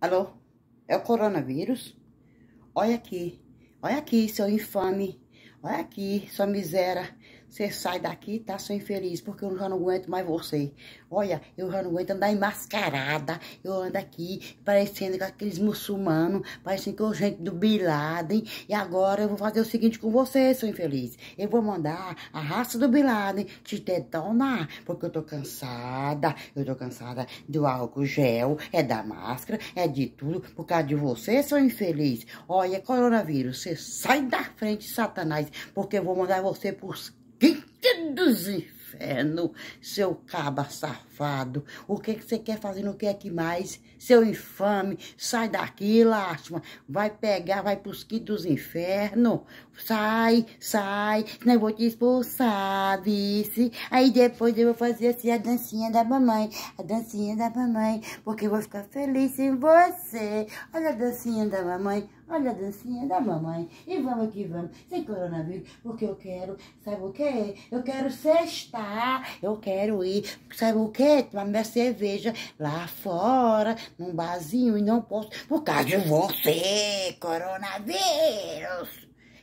Alô? É o coronavírus? Olha aqui, olha aqui, seu infame. Olha aqui, sua miséria. Você sai daqui, tá, seu infeliz, porque eu já não aguento mais você. Olha, eu já não aguento andar enmascarada. Eu ando aqui, parecendo aqueles muçulmanos, parecendo que eu gente do Bin Laden. E agora eu vou fazer o seguinte com você, seu infeliz. Eu vou mandar a raça do Bin Laden te detonar, porque eu tô cansada. Eu tô cansada do álcool gel, é da máscara, é de tudo, por causa de você, seu infeliz. Olha, coronavírus, você sai da frente, Satanás, porque eu vou mandar você pros dos inferno, seu caba safado. O que, que você quer fazer? que é que mais? Seu infame, sai daqui, lástima. Vai pegar, vai pros quitos dos inferno. Sai, sai, senão eu vou te expulsar, vice. Aí depois eu vou fazer assim a dancinha da mamãe. A dancinha da mamãe, porque eu vou ficar feliz em você. Olha a dancinha da mamãe. Olha a dancinha da mamãe. E vamos aqui, vamos. Sem coronavírus, porque eu quero, sabe o que? Eu quero estar Eu quero ir, sabe o que? Tomar minha cerveja lá fora, num barzinho, e não posso, por causa de você, coronavírus.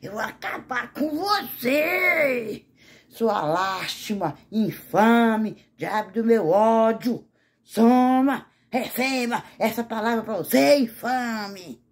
Eu vou acabar com você. Sua lástima, infame, diabo do meu ódio. Soma, receba essa palavra para você, infame.